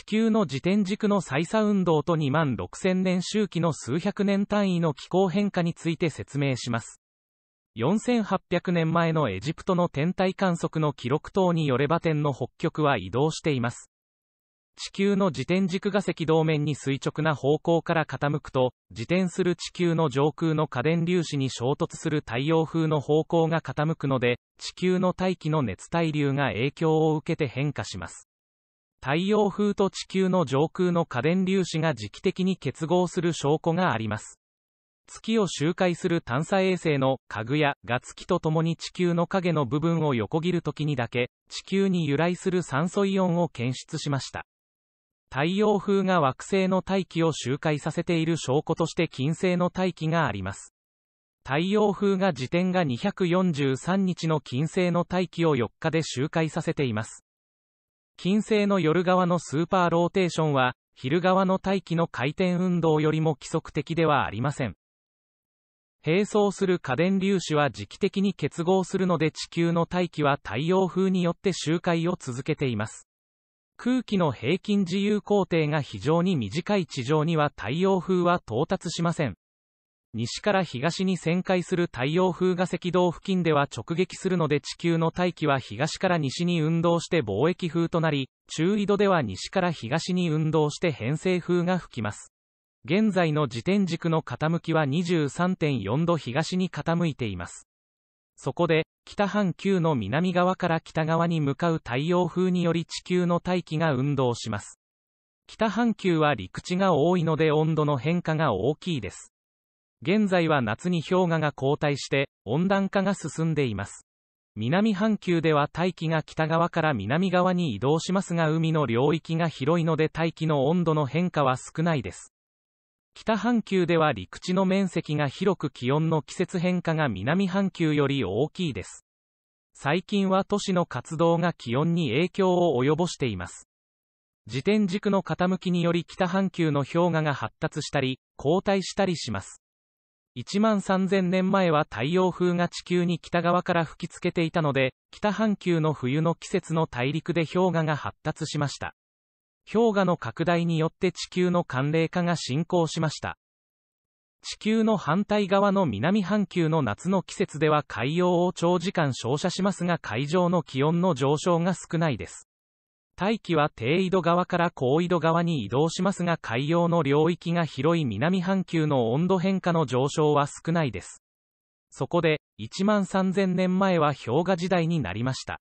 地球の自転軸の再差運動と2万6000年周期の数百年単位の気候変化について説明します。4800年前のエジプトの天体観測の記録等によれば天の北極は移動しています。地球の自転軸が赤道面に垂直な方向から傾くと、自転する地球の上空の家電粒子に衝突する太陽風の方向が傾くので、地球の大気の熱対流が影響を受けて変化します。太陽風と地球の上空の家電粒子が時期的に結合する証拠があります。月を周回する探査衛星の家具やが月とともに地球の影の部分を横切るときにだけ、地球に由来する酸素イオンを検出しました。太陽風が惑星の大気を周回させている証拠として金星の大気があります。太陽風が時点が243日の金星の大気を4日で周回させています。金星の夜側のスーパーローテーションは、昼側の大気の回転運動よりも規則的ではありません。並走する家電粒子は時期的に結合するので地球の大気は太陽風によって周回を続けています。空気の平均自由工程が非常に短い地上には太陽風は到達しません。西から東に旋回する太陽風が赤道付近では直撃するので地球の大気は東から西に運動して貿易風となり、中緯度では西から東に運動して偏西風が吹きます。現在の時点軸の傾きは23.4度東に傾いています。そこで、北半球の南側から北側に向かう太陽風により地球の大気が運動します。北半球は陸地が多いので温度の変化が大きいです。現在は夏に氷河が後退して温暖化が進んでいます南半球では大気が北側から南側に移動しますが海の領域が広いので大気の温度の変化は少ないです北半球では陸地の面積が広く気温の季節変化が南半球より大きいです最近は都市の活動が気温に影響を及ぼしています自転軸の傾きにより北半球の氷河が発達したり後退したりします1万3000年前は太陽風が地球に北側から吹きつけていたので、北半球の冬の季節の大陸で氷河が発達しました。氷河の拡大によって地球の寒冷化が進行しました。地球の反対側の南半球の夏の季節では海洋を長時間照射しますが海上の気温の上昇が少ないです。大気は低緯度側から高緯度側に移動しますが海洋の領域が広い南半球の温度変化の上昇は少ないです。そこで、1万3000年前は氷河時代になりました。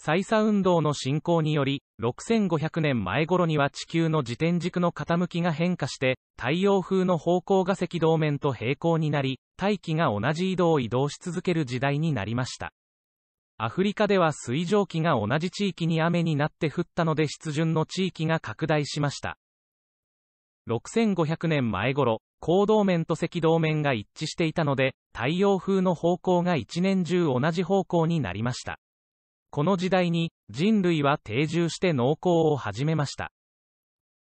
採査運動の進行により、6500年前頃には地球の自転軸の傾きが変化して、太陽風の方向が赤道面と平行になり、大気が同じ緯度を移動し続ける時代になりました。アフリカでは水蒸気が同じ地域に雨になって降ったので湿潤の地域が拡大しました。6500年前頃、行動面と赤道面が一致していたので、太陽風の方向が一年中同じ方向になりました。この時代に、人類は定住して農耕を始めました。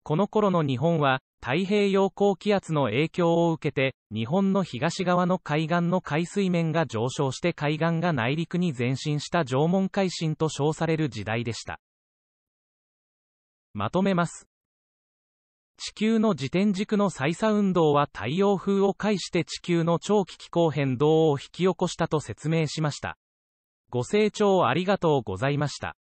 この頃の日本は、太平洋高気圧の影響を受けて、日本の東側の海岸の海水面が上昇して海岸が内陸に前進した縄文海進と称される時代でした。まとめます。地球の自転軸の再差運動は太陽風を介して地球の長期気候変動を引き起こしたと説明しました。ご清聴ありがとうございました。